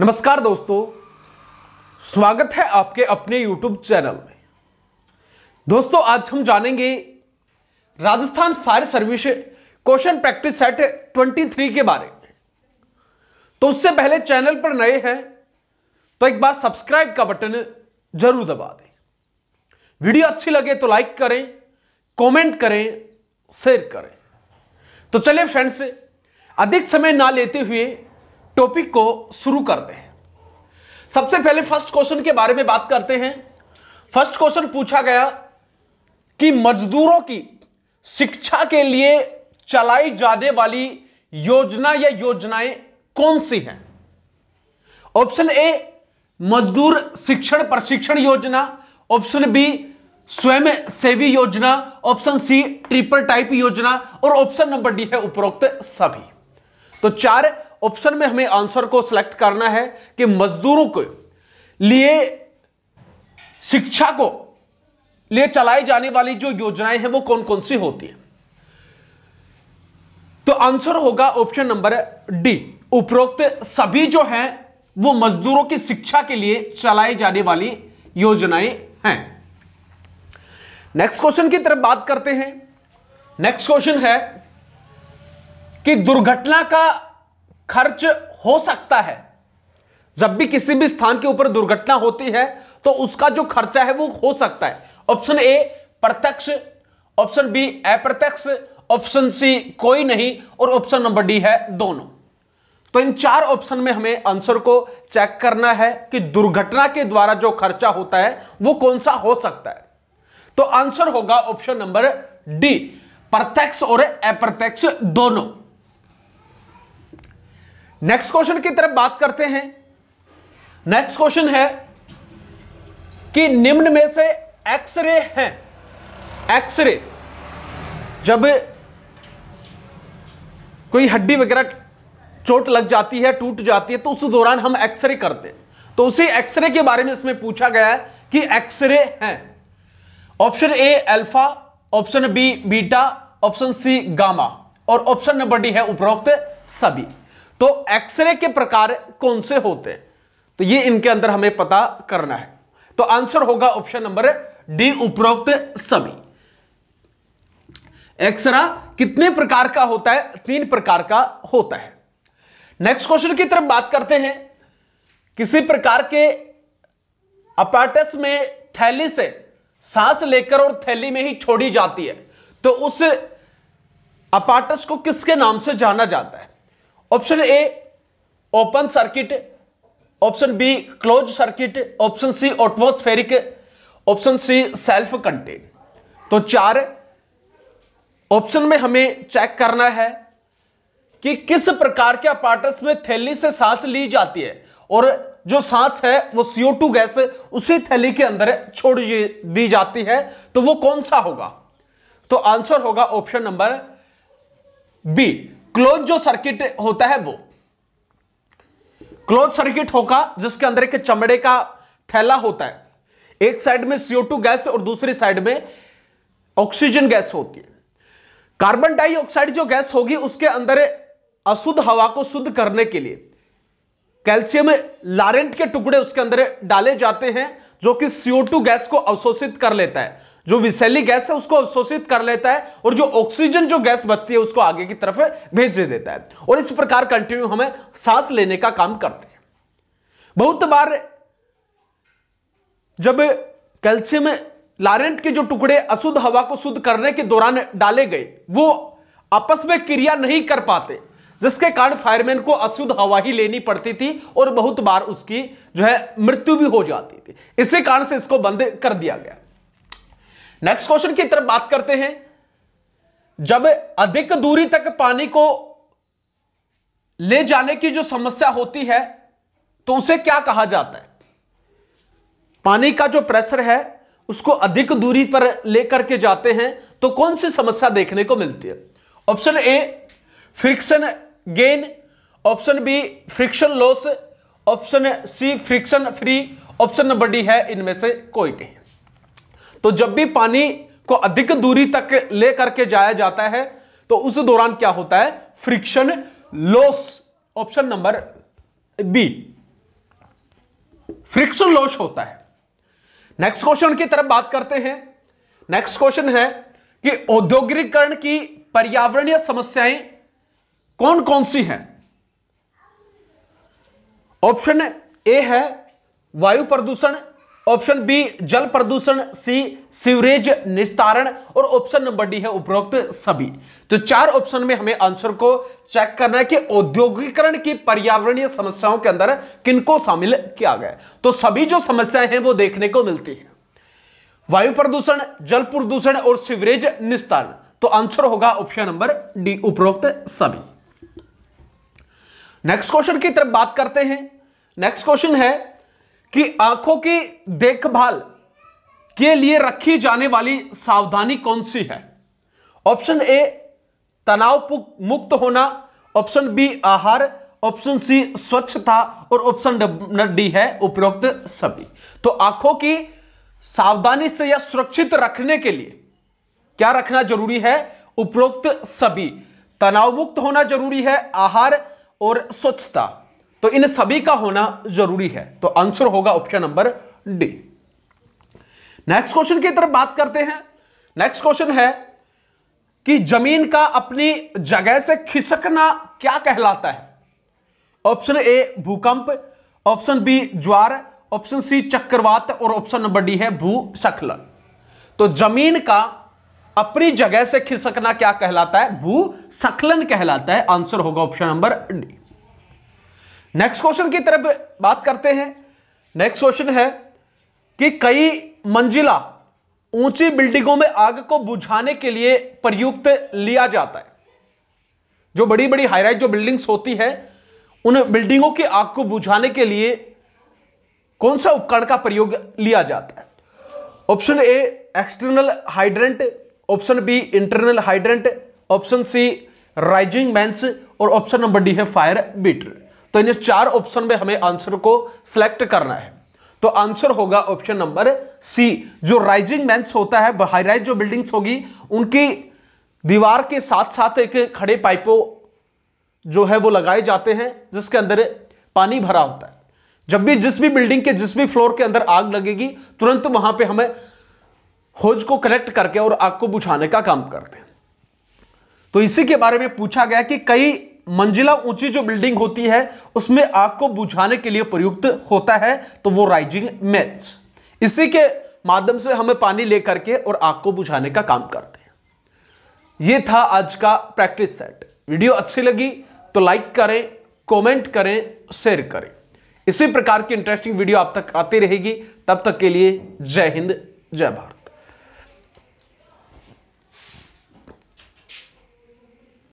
नमस्कार दोस्तों स्वागत है आपके अपने YouTube चैनल में दोस्तों आज हम जानेंगे Rajasthan fire service question practice set 23 के बारे में तो उससे पहले चैनल पर नए हैं तो एक बार सब्सक्राइब का बटन जरूर दबा दें वीडियो अच्छी लगे तो लाइक करें कमेंट करें शेयर करें तो चलिए फ्रेंड्स अधिक समय ना लेते हुए टॉपिक को शुरू करते हैं सबसे पहले फर्स्ट क्वेश्चन के बारे में बात करते हैं फर्स्ट क्वेश्चन पूछा गया कि मजदूरों की शिक्षा के लिए चलाई जाने वाली योजना या योजनाएं कौन सी हैं ऑप्शन ए मजदूर शिक्षण प्रशिक्षण योजना ऑप्शन बी स्वयं सेवी योजना ऑप्शन सी ट्रिपल टाइप योजना और ऑप्शन नंबर डी है उपरोक्त सभी तो चार ऑप्शन में हमें आंसर को सिलेक्ट करना है कि मजदूरों के लिए शिक्षा को लिए चलाई जाने वाली जो योजनाएं हैं वो कौन कौन सी होती है तो आंसर होगा ऑप्शन नंबर डी उपरोक्त सभी जो हैं वो मजदूरों की शिक्षा के लिए चलाई जाने वाली योजनाएं हैं नेक्स्ट क्वेश्चन की तरफ बात करते हैं नेक्स्ट क्वेश्चन है कि दुर्घटना का खर्च हो सकता है जब भी किसी भी स्थान के ऊपर दुर्घटना होती है तो उसका जो खर्चा है वो हो सकता है ऑप्शन ए प्रत्यक्ष ऑप्शन बी अप्रत्यक्ष ऑप्शन सी कोई नहीं और ऑप्शन नंबर डी है दोनों तो इन चार ऑप्शन में हमें आंसर को चेक करना है कि दुर्घटना के द्वारा जो खर्चा होता है वो कौन सा हो सकता है तो आंसर होगा ऑप्शन नंबर डी प्रत्यक्ष और अप्रत्यक्ष दोनों नेक्स्ट क्वेश्चन की तरफ बात करते हैं नेक्स्ट क्वेश्चन है कि निम्न में से एक्सरे हैं एक्सरे जब कोई हड्डी वगैरह चोट लग जाती है टूट जाती है तो उस दौरान हम एक्सरे करते हैं तो उसी एक्सरे के बारे में इसमें पूछा गया है कि एक्सरे हैं option A alpha option B beta option C gamma और ऑप्शन नंबर डी है उपरोक्त सभी तो एक्सरे के प्रकार कौन से होते हैं तो ये इनके अंदर हमें पता करना है तो आंसर होगा ऑप्शन नंबर डी उपरोक्त सभी एक्सरा कितने प्रकार का होता है तीन प्रकार का होता है नेक्स्ट क्वेश्चन की तरफ बात करते हैं किसी प्रकार के अपार्टस में थैली से सांस लेकर और थैली में ही छोड़ी जाती है तो उस अपार्टस को किसके नाम से जाना जाता है option A open circuit option B close circuit option C atmospheric option C self contain तो चार ऑप्शन में हमें चेक करना है कि किस प्रकार के अपार्टस में थैली से सांस ली जाती है और जो सांस है वो सीओ टू गैस उसी थैली के अंदर छोड़ दी जाती है तो वो कौन सा होगा तो आंसर होगा ऑप्शन नंबर बी क्लोज जो सर्किट होता है वो क्लोज सर्किट होगा जिसके अंदर एक चमड़े का थैला होता है एक साइड में CO2 गैस और दूसरी साइड में ऑक्सीजन गैस होती है कार्बन डाइऑक्साइड जो गैस होगी उसके अंदर अशुद्ध हवा को शुद्ध करने के लिए कैल्शियम लारेंट के टुकड़े उसके अंदर डाले जाते हैं जो कि CO2 गैस को अवशोषित कर लेता है जो विशैली गैस है उसको अवशोषित कर लेता है और जो ऑक्सीजन जो गैस बचती है उसको आगे की तरफ भेज देता है और इस प्रकार कंटिन्यू हमें सांस लेने का काम करते हैं बहुत बार जब कैल्शियम लारेंट के जो टुकड़े अशुद्ध हवा को शुद्ध करने के दौरान डाले गए वो आपस में क्रिया नहीं कर पाते जिसके कारण फायरमैन को अशुद्ध हवा ही लेनी पड़ती थी और बहुत बार उसकी जो है मृत्यु भी हो जाती थी इसी कारण से इसको बंद कर दिया गया नेक्स्ट क्वेश्चन की तरफ बात करते हैं जब अधिक दूरी तक पानी को ले जाने की जो समस्या होती है तो उसे क्या कहा जाता है पानी का जो प्रेशर है उसको अधिक दूरी पर लेकर के जाते हैं तो कौन सी समस्या देखने को मिलती है option A friction gain option B friction loss option C friction free option number D है इनमें से कोई नहीं तो जब भी पानी को अधिक दूरी तक ले करके जाया जाता है तो उस दौरान क्या होता है friction loss option number B friction loss होता है नेक्स्ट क्वेश्चन की तरफ बात करते हैं नेक्स्ट क्वेश्चन है कि औद्योगिकरण की पर्यावरणीय समस्याएं कौन कौन सी हैं ऑप्शन ए है वायु प्रदूषण ऑप्शन बी जल प्रदूषण सी सीवरेज निस्तारण और ऑप्शन नंबर डी है उपरोक्त सभी तो चार ऑप्शन में हमें आंसर को चेक करना है कि औद्योगिकरण की पर्यावरणीय समस्याओं के अंदर किनको शामिल किया गया तो सभी जो समस्याएं हैं वो देखने को मिलती है वायु प्रदूषण जल प्रदूषण और सीवरेज निस्तारण तो आंसर होगा ऑप्शन नंबर डी उपरोक्त सभी नेक्स्ट क्वेश्चन की तरफ बात करते हैं नेक्स्ट क्वेश्चन है कि आंखों की देखभाल के लिए रखी जाने वाली सावधानी कौन सी है ऑप्शन ए तनाव मुक्त होना ऑप्शन बी आहार ऑप्शन सी स्वच्छता और ऑप्शन डी है उपरोक्त सभी तो आंखों की सावधानी से या सुरक्षित रखने के लिए क्या रखना जरूरी है उपरोक्त सभी तनाव मुक्त होना जरूरी है आहार और स्वच्छता तो इन सभी का होना जरूरी है तो आंसर होगा option number D next question की तरफ बात करते हैं नेक्स्ट क्वेश्चन है कि जमीन का अपनी जगह से खिसकना क्या कहलाता है ऑप्शन ए भूकंप ऑप्शन बी ज्वार ऑप्शन सी चक्रवात और ऑप्शन नंबर डी है भूसखलन तो जमीन का अपनी जगह से खिसकना क्या कहलाता है भूसखलन कहलाता है आंसर होगा option number D next question की तरफ बात करते हैं नेक्स्ट क्वेश्चन है कि कई मंजिला ऊंची बिल्डिंगों में आग को बुझाने के लिए प्रयुक्त लिया जाता है जो बड़ी बड़ी हाईराइट जो बिल्डिंग्स होती है उन बिल्डिंगों की आग को बुझाने के लिए कौन सा उपकरण का प्रयोग लिया जाता है option A external hydrant option B internal hydrant option C rising mains और ऑप्शन नंबर डी है फायर बीटर तो इन चार ऑप्शन में हमें आंसर को सिलेक्ट करना है तो आंसर होगा ऑप्शन नंबर सी जो राइजिंग मेंस होता है हाई राइज जो बिल्डिंग्स होगी उनकी दीवार के साथ साथ एक खड़े पाइपों जो है वो लगाए जाते हैं जिसके अंदर पानी भरा होता है जब भी जिस भी बिल्डिंग के जिस भी फ्लोर के अंदर आग लगेगी तुरंत वहां पे हमें होज को कनेक्ट करके और आग को बुझाने का काम करते हैं तो इसी के बारे में पूछा गया कि कई मंजिला ऊंची जो बिल्डिंग होती है उसमें आग को बुझाने के लिए प्रयुक्त होता है तो वो राइजिंग मैच इसी के माध्यम से हमें पानी लेकर के और आग को बुझाने का काम करते हैं ये था आज का प्रैक्टिस सेट वीडियो अच्छी लगी तो लाइक करें कमेंट करें शेयर करें इसी प्रकार की इंटरेस्टिंग वीडियो आप तक आती रहेगी तब तक के लिए जय हिंद जय भारत